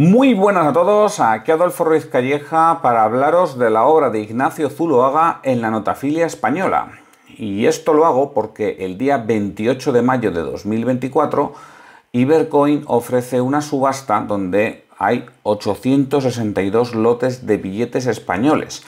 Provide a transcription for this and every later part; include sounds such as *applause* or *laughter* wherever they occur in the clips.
Muy buenas a todos, aquí Adolfo Ruiz Calleja para hablaros de la obra de Ignacio Zuloaga en la notafilia española. Y esto lo hago porque el día 28 de mayo de 2024 Ibercoin ofrece una subasta donde hay 862 lotes de billetes españoles.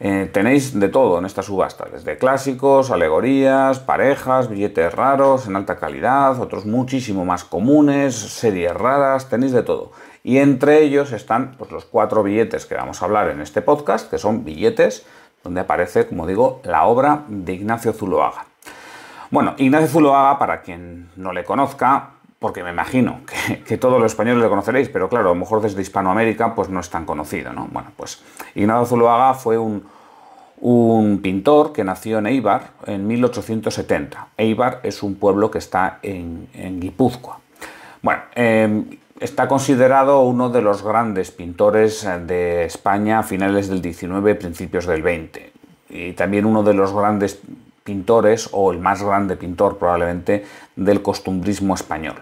Eh, tenéis de todo en esta subasta, desde clásicos, alegorías, parejas, billetes raros en alta calidad, otros muchísimo más comunes, series raras, tenéis de todo. Y entre ellos están pues, los cuatro billetes que vamos a hablar en este podcast, que son billetes donde aparece, como digo, la obra de Ignacio Zuloaga. Bueno, Ignacio Zuloaga, para quien no le conozca, porque me imagino que, todos los españoles lo conoceréis, pero claro, a lo mejor desde Hispanoamérica pues no es tan conocido, ¿no? Bueno, pues Ignacio Zuloaga fue un, pintor que nació en Eibar en 1870. Eibar es un pueblo que está en, Guipúzcoa. Bueno, em, Está considerado uno de los grandes pintores eh, de España a finales del 19, principios del 20. Y también uno de los grandes pintores, o el más grande pintor probablemente, del costumbrismo español.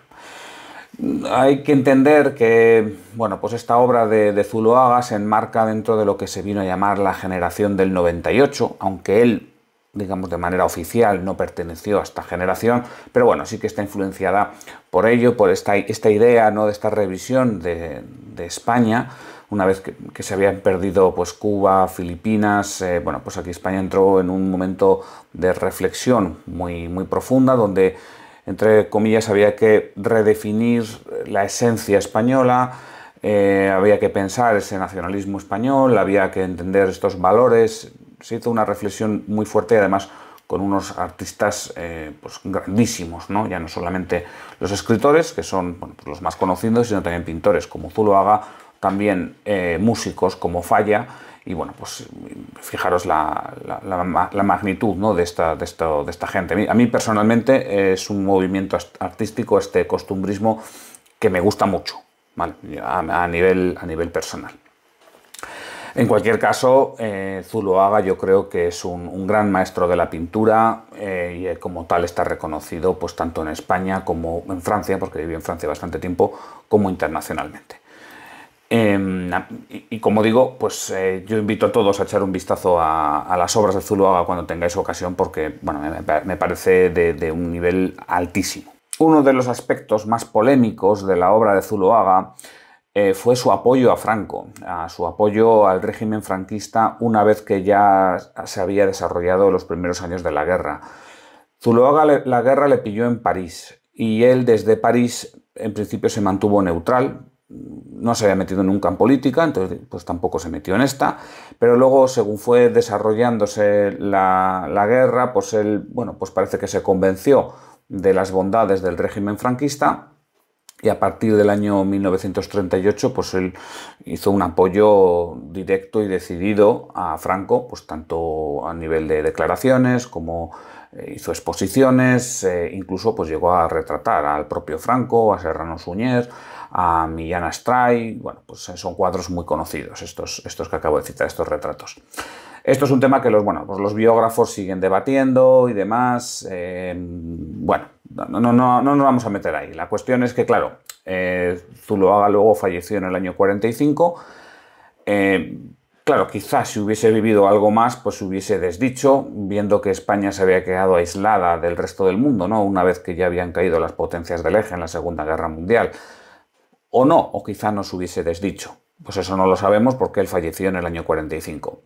Hay que entender que bueno, pues esta obra de, de Zuloaga se enmarca dentro de lo que se vino a llamar la generación del 98, aunque él digamos, de manera oficial no perteneció a esta generación, pero bueno, sí que está influenciada por ello, por esta, esta idea ¿no? de esta revisión de, España, una vez que, se habían perdido pues, Cuba, Filipinas, eh, bueno, pues aquí España entró en un momento de reflexión muy, muy profunda, donde, entre comillas, había que redefinir la esencia española, eh, había que pensar ese nacionalismo español, había que entender estos valores se hizo una reflexión muy fuerte y además con unos artistas eh, pues, grandísimos, ¿no? ya no solamente los escritores, que son pues, los más conocidos, sino también pintores como Zuloaga, también eh, músicos como Falla, y bueno, pues fijaros la, magnitud ¿no? de, esta, gente. A mí personalmente es un movimiento artístico, este costumbrismo, que me gusta mucho a nivel personal. En cualquier caso, eh, Zuloaga yo creo que es un, gran maestro de la pintura eh, y eh, como tal está reconocido pues, tanto en España como en Francia, porque vivió en Francia bastante tiempo, como internacionalmente. Em, y, como digo, pues yo invito a todos a echar un vistazo a, las obras de Zuloaga cuando tengáis ocasión porque bueno, me, parece de, un nivel altísimo. Uno de los aspectos más polémicos de la obra de Zuloaga... Eh, fue su apoyo a Franco, a su apoyo al régimen franquista una vez que ya se había desarrollado los primeros años de la guerra. Zuloaga la guerra le pilló en París y él desde París en principio se mantuvo neutral, no se había metido nunca en política, entonces pues tampoco se metió en esta, pero luego según fue desarrollándose la, guerra, pues él, bueno, pues parece que se convenció de las bondades del régimen franquista y a partir del año 1938 pues él hizo un apoyo directo y decidido a Franco, pues tanto a nivel de declaraciones como eh, hizo exposiciones, eh, incluso pues llegó a retratar al propio Franco, a Serrano Suñer, a Millán Astray, bueno, pues son cuadros muy conocidos estos, estos que acabo de citar, estos retratos. Esto es un tema que los, bueno, pues los biógrafos siguen debatiendo y demás. Eh, bueno, no, no, no, no, nos vamos a meter ahí. La cuestión es que, claro, eh, Zuloaga luego falleció en el año 45. Eh, claro, quizás si hubiese vivido algo más, pues hubiese desdicho, viendo que España se había quedado aislada del resto del mundo, ¿no? Una vez que ya habían caído las potencias del eje en la Segunda Guerra Mundial. O no, o quizás nos hubiese desdicho. Pues eso no lo sabemos porque él falleció en el año 45.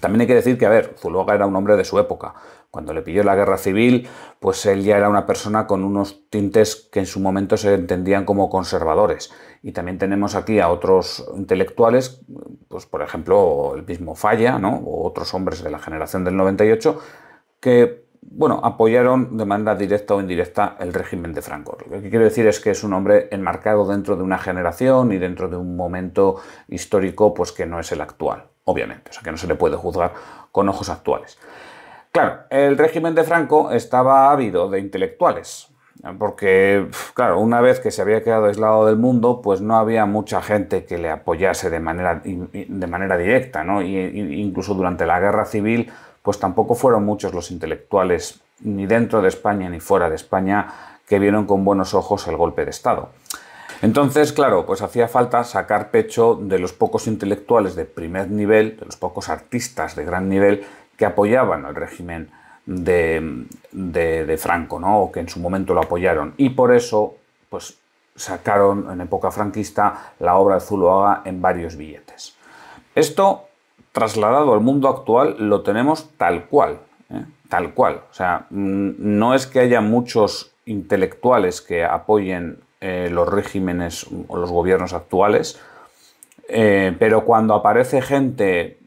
También hay que decir que, a ver, Zuloaga era un hombre de su época. Cuando le pilló la guerra civil, pues él ya era una persona con unos tintes que en su momento se entendían como conservadores. Y también tenemos aquí a otros intelectuales, pues por ejemplo el mismo Falla, ¿no? O otros hombres de la generación del 98, que, bueno, apoyaron de manera directa o indirecta el régimen de Franco. Lo que quiero decir es que es un hombre enmarcado dentro de una generación y dentro de un momento histórico, pues que no es el actual obviamente, o sea que no se le puede juzgar con ojos actuales. Claro, el régimen de Franco estaba ávido de intelectuales, porque, claro, una vez que se había quedado aislado del mundo, pues no había mucha gente que le apoyase de manera, de manera directa, ¿no? Y, incluso durante la guerra civil, pues tampoco fueron muchos los intelectuales, ni dentro de España ni fuera de España, que vieron con buenos ojos el golpe de Estado. Entonces, claro, pues hacía falta sacar pecho de los pocos intelectuales de primer nivel, de los pocos artistas de gran nivel que apoyaban al régimen de, Franco, ¿no? o que en su momento lo apoyaron. Y por eso, pues sacaron en época franquista la obra de Zuloaga en varios billetes. Esto, trasladado al mundo actual, lo tenemos tal cual, ¿eh? tal cual. O sea, mm, no es que haya muchos intelectuales que apoyen eh, los regímenes o los gobiernos actuales, eh, pero cuando aparece gente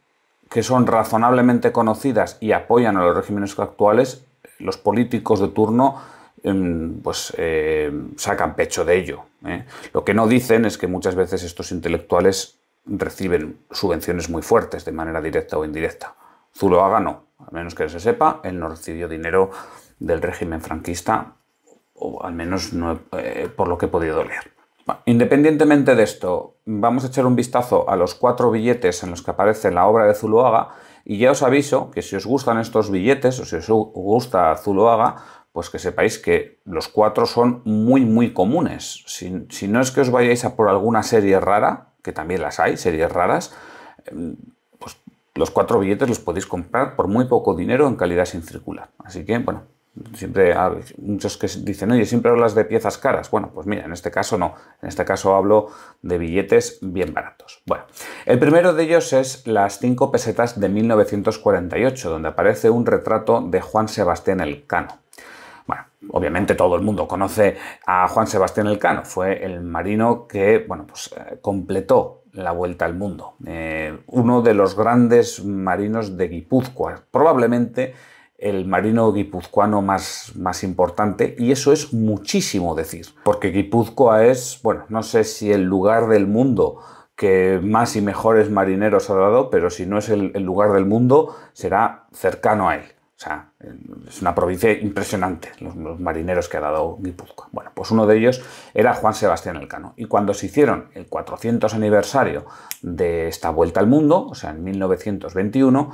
que son razonablemente conocidas y apoyan a los regímenes actuales, los políticos de turno em, pues eh, sacan pecho de ello. Lo que no dicen es que muchas veces estos intelectuales reciben subvenciones muy fuertes de manera directa o indirecta. Zuloaga no, a menos que se sepa, él no recibió dinero del régimen franquista o al menos eh, por lo que he podido leer. independientemente de esto, vamos a echar un vistazo a los cuatro billetes en los que aparece la obra de Zuloaga y ya os aviso que si os gustan estos billetes o si os gusta Zuloaga, pues que sepáis que los cuatro son muy, muy comunes. Si, no es que os vayáis a por alguna serie rara, que también las hay, series raras, em, pues los cuatro billetes los podéis comprar por muy poco dinero en calidad sin circular. Así que, bueno, Siempre hay muchos que dicen, oye, siempre hablas de piezas caras. Bueno, pues mira, en este caso no. En este caso hablo de billetes bien baratos. Bueno, el primero de ellos es las cinco pesetas de 1948, donde aparece un retrato de Juan Sebastián Elcano. Bueno, obviamente todo el mundo conoce a Juan Sebastián Elcano. Fue el marino que, bueno, pues eh, completó la vuelta al mundo. Eh, uno de los grandes marinos de Guipúzcoa. Probablemente el marino guipuzcoano más, más importante y eso es muchísimo decir, porque Guipúzcoa es, bueno, no sé si el lugar del mundo que más y mejores marineros ha dado, pero si no es el, lugar del mundo, será cercano a él. O sea, es una provincia impresionante, los, marineros que ha dado Guipúzcoa. Bueno, pues uno de ellos era Juan Sebastián Elcano. Y cuando se hicieron el 400 aniversario de esta vuelta al mundo, o sea, en 1921,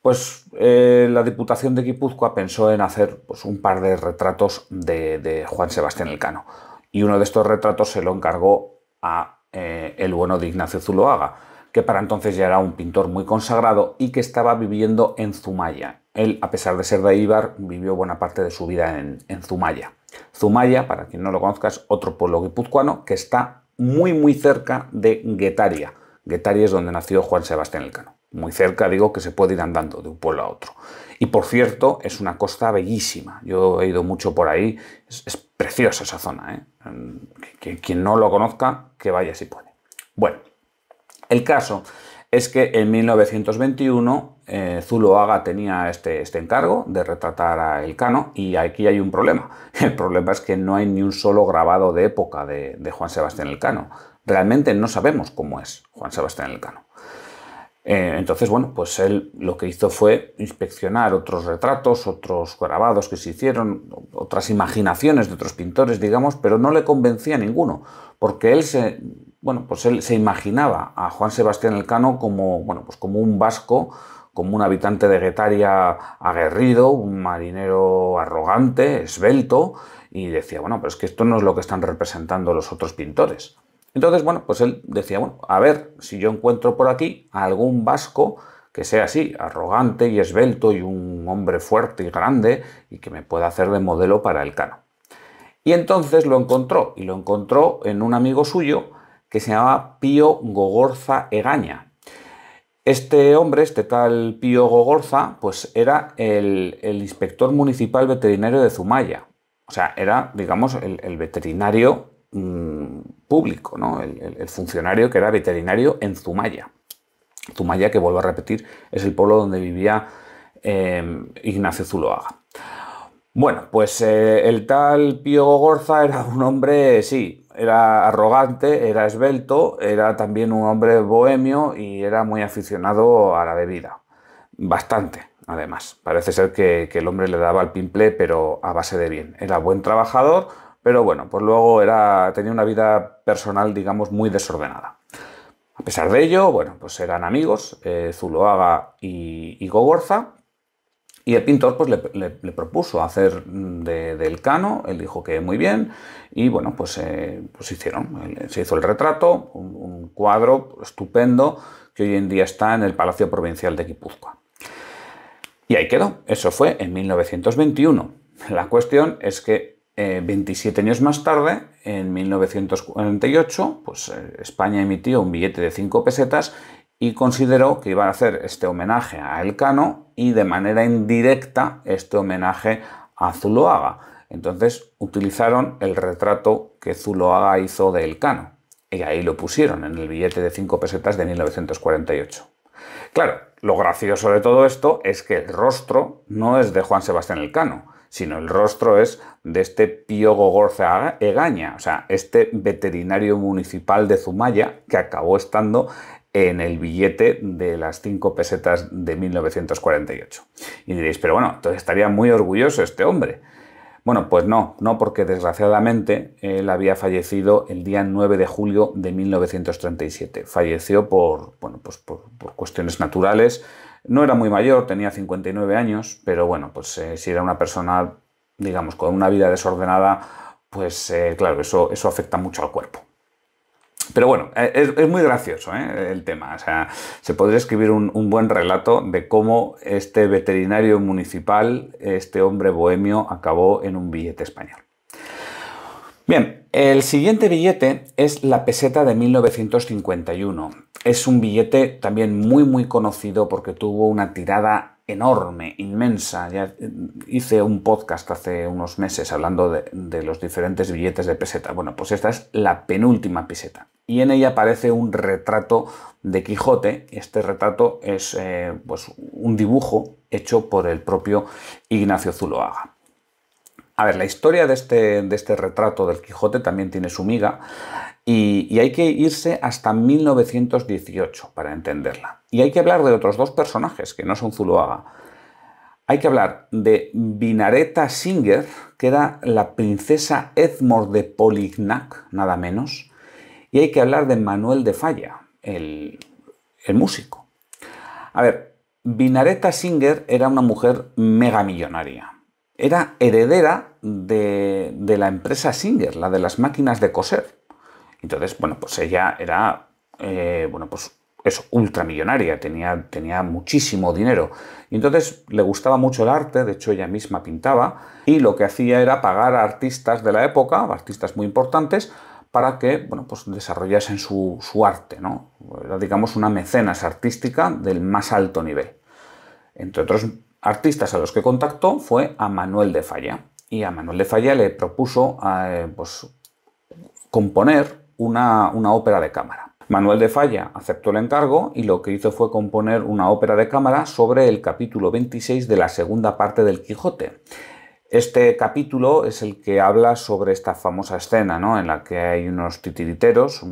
pues eh, la Diputación de Guipúzcoa pensó en hacer pues, un par de retratos de, Juan Sebastián Elcano. Y uno de estos retratos se lo encargó a eh, el bueno de Ignacio Zuloaga, que para entonces ya era un pintor muy consagrado y que estaba viviendo en Zumaya. Él, a pesar de ser de Ibar, vivió buena parte de su vida en, en Zumaya. Zumaya, para quien no lo conozca, es otro pueblo guipuzcoano que está muy muy cerca de Guetaria. Guetaria es donde nació Juan Sebastián Elcano muy cerca, digo, que se puede ir andando de un pueblo a otro. Y por cierto, es una costa bellísima. Yo he ido mucho por ahí. Es, preciosa esa zona. ¿eh? Que, quien no lo conozca, que vaya si puede. Bueno, el caso es que en 1921 eh, Zuloaga tenía este, este encargo de retratar a Elcano y aquí hay un problema. *laughs* El problema es que no hay ni un solo grabado de época de Juan Sebastián Elcano. Realmente no sabemos cómo es Juan Sebastián Elcano. Eh, entonces, bueno, pues él lo que hizo fue inspeccionar otros retratos, otros grabados que se hicieron, otras imaginaciones de otros pintores, digamos, pero no le convencía a ninguno, porque él se, bueno, pues él se imaginaba a Juan Sebastián Elcano como, bueno, pues como un vasco, como un habitante de Guetaria aguerrido, un marinero arrogante, esbelto, y decía, bueno, pero es que esto no es lo que están representando los otros pintores. Entonces, bueno, pues él decía, bueno, a ver si yo encuentro por aquí algún vasco que sea así, arrogante y esbelto y un hombre fuerte y grande y que me pueda hacer de modelo para el cano. Y entonces lo encontró, y lo encontró en un amigo suyo que se llamaba Pío Gogorza Egaña. Este hombre, este tal Pío Gogorza, pues era el, inspector municipal veterinario de Zumaya. O sea, era, digamos, el veterinario Mm, público, ¿no? el, funcionario que era veterinario en Zumaya. Zumaya, que vuelvo a repetir, es el pueblo donde vivía em, Ignacio Zuloaga. Bueno, pues eh, el tal Pío Gorza era un hombre, sí, era arrogante, era esbelto, era también un hombre bohemio y era muy aficionado a la bebida. Bastante, además. Parece ser que, que el hombre le daba el pimple, pero a base de bien. Era buen trabajador, pero bueno, pues luego era, tenía una vida personal, digamos, muy desordenada. A pesar de ello, bueno, pues eran amigos, eh, Zuloaga y, Gogorza, y el pintor pues, le, propuso hacer mm, del cano, él dijo que muy bien, y bueno, pues, eh, pues hicieron, se hizo el retrato, un, un, cuadro estupendo que hoy en día está en el Palacio Provincial de Guipúzcoa. Y ahí quedó, eso fue en 1921. La cuestión es que 27 eh, años más tarde, en 1948, pues eh, España emitió un billete de 5 pesetas y consideró que iban a hacer este homenaje a Elcano y de manera indirecta este homenaje a Zuloaga. Entonces utilizaron el retrato que Zuloaga hizo de Elcano y ahí lo pusieron en el billete de 5 pesetas de 1948. Claro, lo gracioso de todo esto es que el rostro no es de Juan Sebastián Elcano, sino el rostro es de este Pío Gogorza Egaña, o sea, este veterinario municipal de Zumaya que acabó estando en el billete de las cinco pesetas de 1948. Y diréis, pero bueno, entonces estaría muy orgulloso este hombre. Bueno, pues no, no porque desgraciadamente él había fallecido el día 9 de julio de 1937. Falleció por, bueno, pues por cuestiones naturales, no era muy mayor, tenía 59 años, pero bueno, pues eh, si era una persona, digamos, con una vida desordenada, pues eh, claro, eso, eso afecta mucho al cuerpo. Pero bueno, eh, es, muy gracioso el tema. O sea, se podría escribir un, un, buen relato de cómo este veterinario municipal, este hombre bohemio, acabó en un billete español. Bien, el siguiente billete es la peseta de 1951 es un billete también muy, muy conocido porque tuvo una tirada enorme, inmensa. Ya eh, hice un podcast hace unos meses hablando de, los diferentes billetes de peseta. Bueno, pues esta es la penúltima peseta. Y en ella aparece un retrato de Quijote. Este retrato es eh, pues, un dibujo hecho por el propio Ignacio Zuloaga. A ver, la historia este, de este, retrato del Quijote también tiene su miga y, hay que irse hasta 1918 para entenderla. Y hay que hablar de otros dos personajes que no son Zuloaga. Hay que hablar de Vinareta Singer, que era la princesa Edmore de Polignac, nada menos. Y hay que hablar de Manuel de Falla, el, músico. A ver, Vinareta Singer era una mujer mega millonaria era heredera de, la empresa Singer, la de las máquinas de coser. Entonces, bueno, pues ella era, eh, bueno, pues es ultramillonaria, tenía, tenía muchísimo dinero. Y entonces le gustaba mucho el arte, de hecho ella misma pintaba, y lo que hacía era pagar a artistas de la época, artistas muy importantes, para que bueno, pues desarrollasen su, su arte. ¿no? Era, digamos, una mecenas artística del más alto nivel. Entre otros artistas a los que contactó fue a Manuel de Falla. Y a Manuel de Falla le propuso eh, pues, componer una, una ópera de cámara. Manuel de Falla aceptó el encargo y lo que hizo fue componer una ópera de cámara sobre el capítulo 26 de la segunda parte del Quijote. Este capítulo es el que habla sobre esta famosa escena, ¿no? En la que hay unos titiriteros,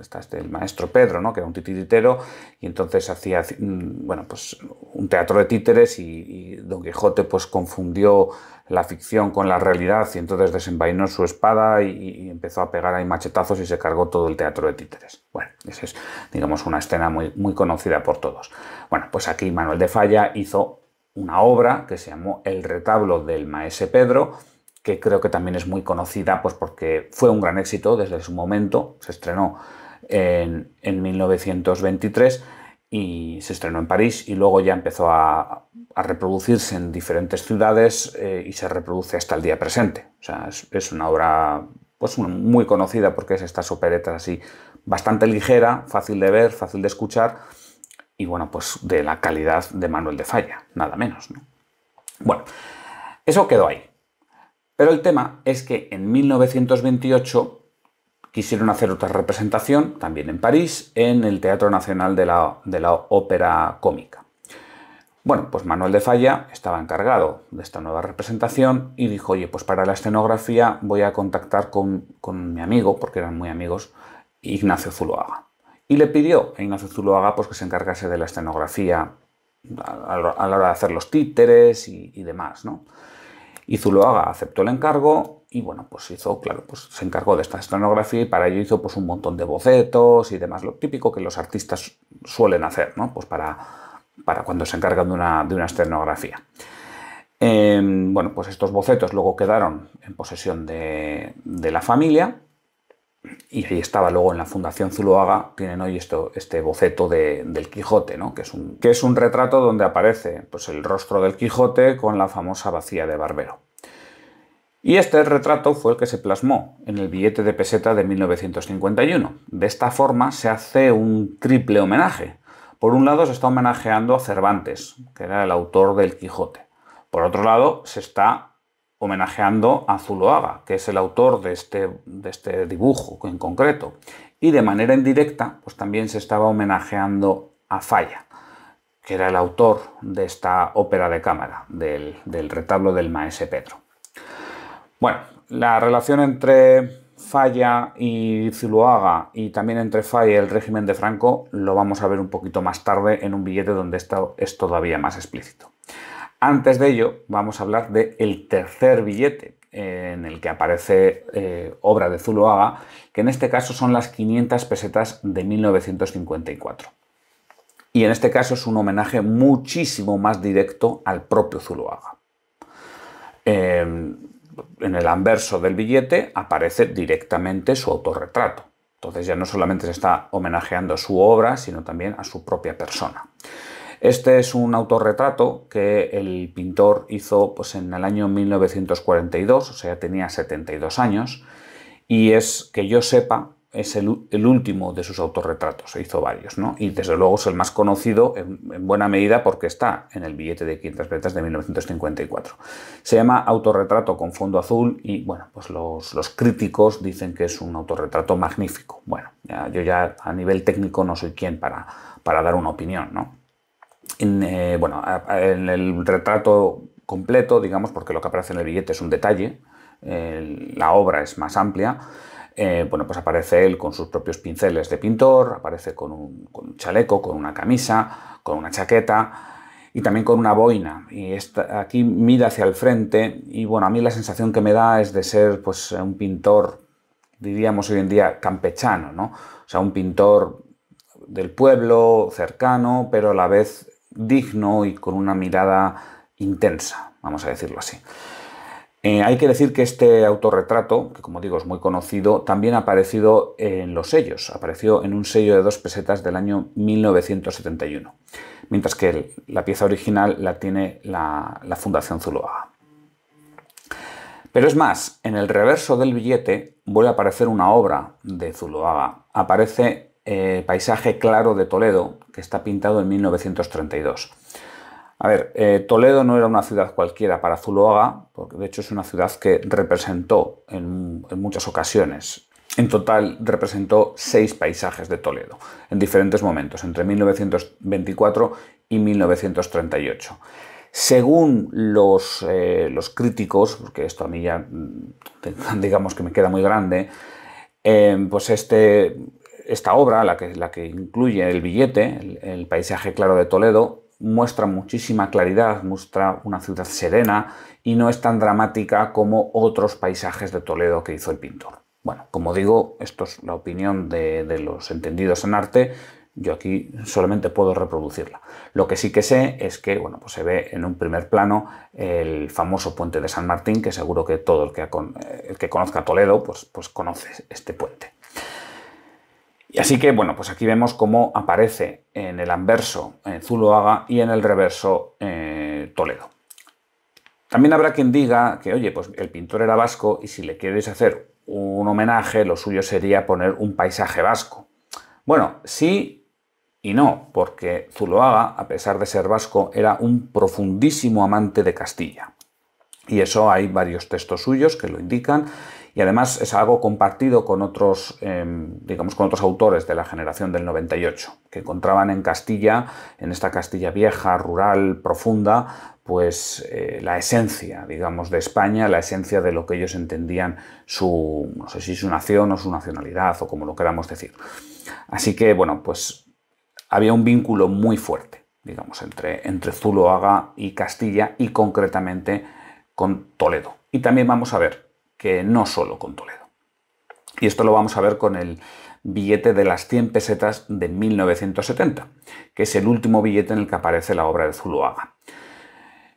está este, el maestro Pedro, ¿no? Que era un titiritero y entonces hacía, mm, bueno, pues un teatro de títeres y, Don Quijote pues confundió la ficción con la realidad y entonces desenvainó su espada y, empezó a pegar ahí machetazos y se cargó todo el teatro de títeres. Bueno, esa es, digamos, una escena muy, muy conocida por todos. Bueno, pues aquí Manuel de Falla hizo una obra que se llamó El retablo del maese Pedro, que creo que también es muy conocida pues porque fue un gran éxito desde su momento, se estrenó en, en 1923 y se estrenó en París y luego ya empezó a, reproducirse en diferentes ciudades eh, y se reproduce hasta el día presente. O sea, es, una obra pues, muy conocida porque es esta operetas así, bastante ligera, fácil de ver, fácil de escuchar y bueno, pues de la calidad de Manuel de Falla, nada menos. Bueno, eso quedó ahí. Pero el tema es que en 1928 quisieron hacer otra representación, también en París, en el Teatro Nacional de la, Ópera Cómica. Bueno, pues Manuel de Falla estaba encargado de esta nueva representación y dijo, oye, pues para la escenografía voy a contactar con, con mi amigo, porque eran muy amigos, Ignacio Zuloaga y le pidió a Ignacio Zuloaga pues, que se encargase de la escenografía a, la hora de hacer los títeres y, demás. ¿no? Y Zuloaga aceptó el encargo y bueno, pues hizo, claro, pues se encargó de esta escenografía y para ello hizo pues un montón de bocetos y demás, lo típico que los artistas suelen hacer, ¿no? Pues para, para cuando se encargan de una, de escenografía. Em, bueno, pues estos bocetos luego quedaron en posesión de, de la familia y ahí estaba luego en la Fundación Zuloaga, tienen hoy esto, este boceto del Quijote, ¿no? que, es un, que es un retrato donde aparece pues, el rostro del Quijote con la famosa vacía de Barbero. Y este retrato fue el que se plasmó en el billete de peseta de 1951. De esta forma se hace un triple homenaje. Por un lado se está homenajeando a Cervantes, que era el autor del Quijote. Por otro lado se está homenajeando a Zuloaga, que es el autor de este, de este dibujo en concreto. Y de manera indirecta, pues también se estaba homenajeando a Falla, que era el autor de esta ópera de cámara, del, del retablo del maese Pedro. Bueno, la relación entre Falla y Zuloaga y también entre Falla y el régimen de Franco lo vamos a ver un poquito más tarde en un billete donde esto es todavía más explícito. Antes de ello, vamos a hablar del el tercer billete, en el que aparece eh, obra de Zuloaga, que en este caso son las 500 pesetas de 1954. Y en este caso es un homenaje muchísimo más directo al propio Zuloaga. Em, en el anverso del billete aparece directamente su autorretrato. Entonces ya no solamente se está homenajeando a su obra, sino también a su propia persona. Este es un autorretrato que el pintor hizo pues, en el año 1942, o sea, tenía 72 años, y es, que yo sepa, es el, último de sus autorretratos, se hizo varios, ¿no? Y desde luego es el más conocido en, buena medida porque está en el billete de 500 pesetas de 1954. Se llama autorretrato con fondo azul y, bueno, pues los, críticos dicen que es un autorretrato magnífico. Bueno, yo ya a nivel técnico no soy quien para, para dar una opinión, ¿no? en, eh, bueno, en el retrato completo, digamos, porque lo que aparece en el billete es un detalle, la obra es más amplia, eh, bueno, pues aparece él con sus propios pinceles de pintor, aparece con un, chaleco, con una camisa, con una chaqueta y también con una boina. Y está, aquí mira hacia el frente y bueno, a mí la sensación que me da es de ser pues un pintor, diríamos hoy en día, campechano, ¿no? O sea, un pintor del pueblo, cercano, pero a la vez digno y con una mirada intensa, vamos a decirlo así. Eh, hay que decir que este autorretrato, que como digo es muy conocido, también ha aparecido en los sellos, apareció en un sello de dos pesetas del año 1971, mientras que la pieza original la tiene la, la Fundación Zuloaga. Pero es más, en el reverso del billete vuelve a aparecer una obra de Zuloaga. Aparece eh, paisaje Claro de Toledo, que está pintado en 1932. A ver, eh, Toledo no era una ciudad cualquiera para Zuloaga, porque de hecho es una ciudad que representó en, muchas ocasiones. En total representó seis paisajes de Toledo, en diferentes momentos, entre 1924 y 1938. Según los, eh, los, críticos, porque esto a mí ya mm, *laughs* digamos que me queda muy grande, pues este, esta obra, la que, incluye el billete, el, paisaje claro de Toledo, muestra muchísima claridad, muestra una ciudad serena y no es tan dramática como otros paisajes de Toledo que hizo el pintor. Bueno, como digo, esto es la opinión de, de los entendidos en arte. Yo aquí solamente puedo reproducirla. Lo que sí que sé es que, bueno, pues se ve en un primer plano el famoso puente de San Martín, que seguro que todo el que, eh, que conozca Toledo, pues, pues conoce este puente. Y así que, bueno, pues aquí vemos cómo aparece en el anverso Zuloaga y en el reverso eh, Toledo. También habrá quien diga que, oye, pues el pintor era vasco y si le quieres hacer un homenaje, lo suyo sería poner un paisaje vasco. Bueno, sí y no, porque Zuloaga, a pesar de ser vasco, era un profundísimo amante de Castilla. Y eso hay varios textos suyos que lo indican y además es algo compartido con otros, em, digamos, con otros autores de la generación del 98, que encontraban en Castilla, en esta Castilla vieja, rural, profunda, pues eh, la esencia, digamos, de España, la esencia de lo que ellos entendían su, no sé si su nación o su nacionalidad o como lo queramos decir. Así que, bueno, pues había un vínculo muy fuerte, digamos, entre, entre Zuloaga y Castilla y concretamente con Toledo. Y también vamos a ver que no solo con Toledo. Y esto lo vamos a ver con el billete de las 100 pesetas de 1970, que es el último billete en el que aparece la obra de Zuluaga.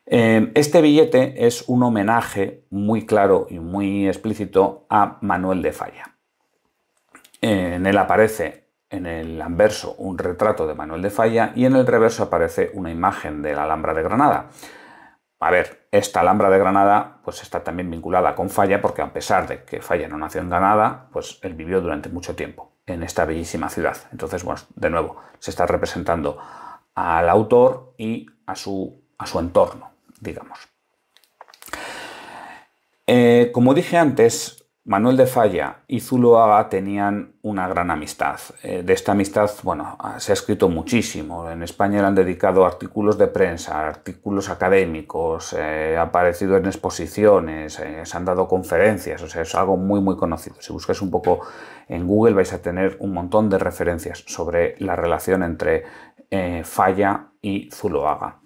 Eh, este billete es un homenaje muy claro y muy explícito a Manuel de Falla. Eh, en él aparece en el anverso un retrato de Manuel de Falla y en el reverso aparece una imagen de la Alhambra de Granada. A ver, esta Alhambra de Granada pues está también vinculada con Falla, porque a pesar de que Falla no nació en Granada, pues él vivió durante mucho tiempo en esta bellísima ciudad. Entonces, bueno, de nuevo, se está representando al autor y a su, a su entorno, digamos. Eh, como dije antes, Manuel de Falla y Zuloaga tenían una gran amistad. Eh, de esta amistad, bueno, ah, se ha escrito muchísimo. En España le han dedicado artículos de prensa, artículos académicos, eh, ha aparecido en exposiciones, eh, se han dado conferencias, o sea, es algo muy, muy conocido. Si buscáis un poco en Google vais a tener un montón de referencias sobre la relación entre Falla y Zuloaga.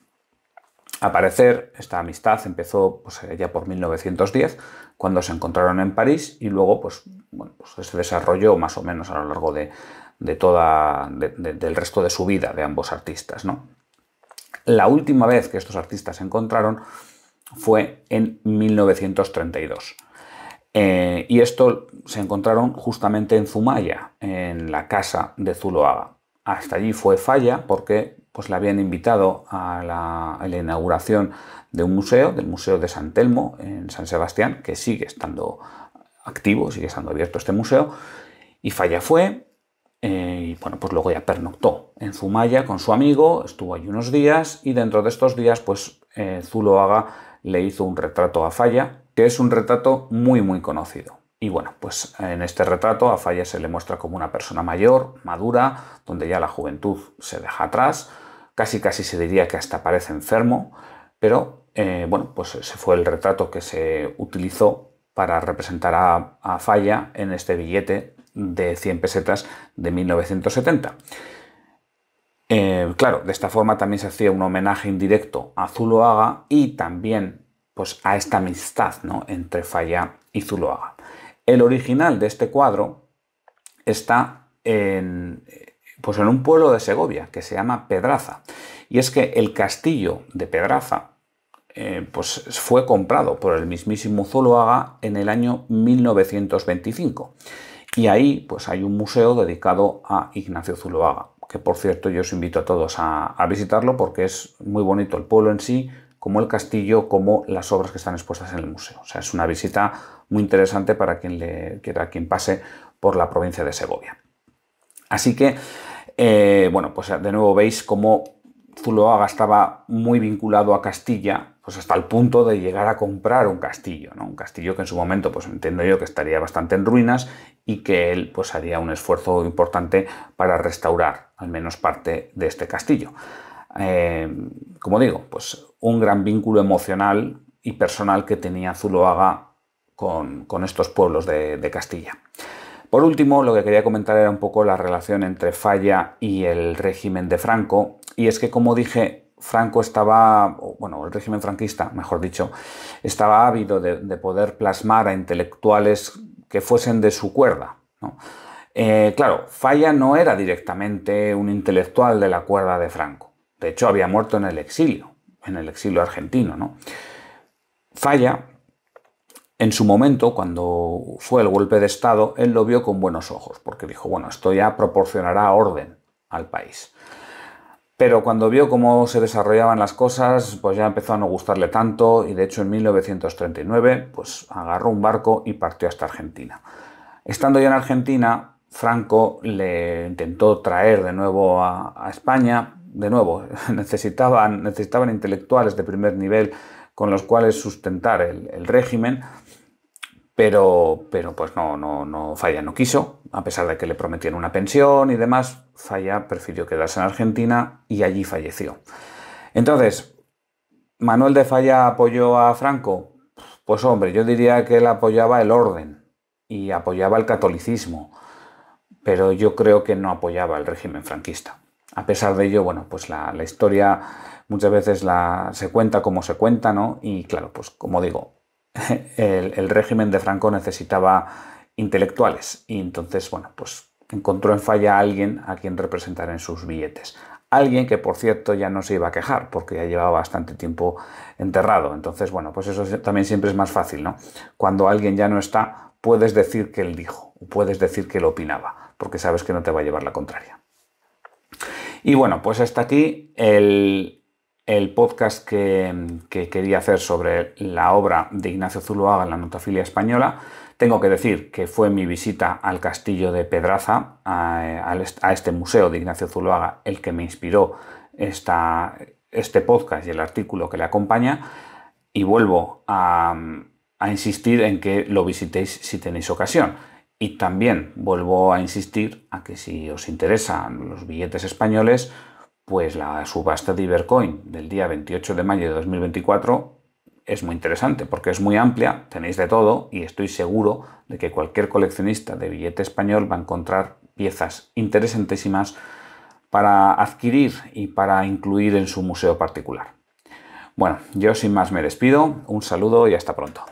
Aparecer parecer, esta amistad empezó pues, ya por 1910 cuando se encontraron en París y luego pues, se pues este desarrolló más o menos a lo largo de, toda, del resto de su vida de ambos artistas. ¿no? La última vez que estos artistas se encontraron fue en 1932. Eh, y esto se encontraron justamente en Zumaya, en la casa de Zuloaga. Hasta allí fue falla porque pues la habían invitado a la, inauguración de un museo, del Museo de San Telmo en San Sebastián, que sigue estando activo, sigue estando abierto este museo, y Falla fue, eh, y bueno, pues luego ya pernoctó en Zumaya con su amigo, estuvo allí unos días, y dentro de estos días, pues eh, Zuloaga le hizo un retrato a Falla, que es un retrato muy, muy conocido. Y bueno, pues en este retrato a Falla se le muestra como una persona mayor, madura, donde ya la juventud se deja atrás, casi casi se diría que hasta parece enfermo, pero eh, bueno, pues ese fue el retrato que se utilizó para representar a, Falla en este billete de 100 pesetas de 1970. Eh, claro, de esta forma también se hacía un homenaje indirecto a Zuloaga y también pues, a esta amistad ¿no? entre Falla y Zuloaga. El original de este cuadro está en, pues en un pueblo de Segovia que se llama Pedraza. Y es que el castillo de Pedraza eh, pues fue comprado por el mismísimo Zuloaga en el año 1925. Y ahí pues hay un museo dedicado a Ignacio Zuloaga, que por cierto yo os invito a todos a, visitarlo porque es muy bonito el pueblo en sí, como el castillo, como las obras que están expuestas en el museo. O sea, es una visita muy interesante para quien, le, para quien pase por la provincia de Segovia. Así que eh, bueno, pues de nuevo veis cómo Zuloaga estaba muy vinculado a Castilla, pues hasta el punto de llegar a comprar un castillo, ¿no? Un castillo que en su momento, pues entiendo yo que estaría bastante en ruinas y que él pues haría un esfuerzo importante para restaurar al menos parte de este castillo. Eh, como digo, pues un gran vínculo emocional y personal que tenía Zuloaga con, estos pueblos de Castilla. Por último, lo que quería comentar era un poco la relación entre Falla y el régimen de Franco, y es que, como dije, Franco estaba, bueno, el régimen franquista, mejor dicho, estaba ávido de, poder plasmar a intelectuales que fuesen de su cuerda. Eh, claro, Falla no era directamente un intelectual de la cuerda de Franco. De hecho, había muerto en el exilio, en el exilio argentino. ¿no? Falla en su momento, cuando fue el golpe de Estado, él lo vio con buenos ojos, porque dijo, bueno, esto ya proporcionará orden al país. Pero cuando vio cómo se desarrollaban las cosas, pues ya empezó a no gustarle tanto y de hecho en 1939 pues agarró un barco y partió hasta Argentina. Estando ya en Argentina, Franco le intentó traer de nuevo a, España, de nuevo, *laughs* necesitaban, intelectuales de primer nivel con los cuales sustentar el régimen pero, pues no, no, no, Falla no quiso, a pesar de que le prometieron una pensión y demás, Falla prefirió quedarse en Argentina y allí falleció. Entonces, ¿Manuel de Falla apoyó a Franco? Pues hombre, yo diría que él apoyaba el orden y apoyaba el catolicismo, pero yo creo que no apoyaba el régimen franquista. A pesar de ello, bueno, pues la, la historia muchas veces la, se cuenta como se cuenta, ¿no? Y claro, pues como digo, *laughs* el, régimen de Franco necesitaba intelectuales y entonces, bueno, pues encontró en falla a alguien a quien representar en sus billetes. Alguien que, por cierto, ya no se iba a quejar porque ya llevaba bastante tiempo enterrado. Entonces, bueno, pues eso también siempre es más fácil, ¿no? Cuando alguien ya no está, puedes decir que él dijo puedes decir que él opinaba porque sabes que no te va a llevar la contraria. Y bueno, pues hasta aquí el, el podcast que, quería hacer sobre la obra de Ignacio Zuloaga, La notofilia Española, tengo que decir que fue mi visita al castillo de Pedraza, a, este museo de Ignacio Zuloaga, el que me inspiró este podcast y el artículo que le acompaña. Y vuelvo a, a insistir en que lo visitéis si tenéis ocasión. Y también vuelvo a insistir a que si os interesan los billetes españoles, pues la subasta de Ibercoin del día 28 de mayo de 2024 es muy interesante porque es muy amplia, tenéis de todo y estoy seguro de que cualquier coleccionista de billete español va a encontrar piezas interesantísimas para adquirir y para incluir en su museo particular. Bueno, yo sin más me despido, un saludo y hasta pronto.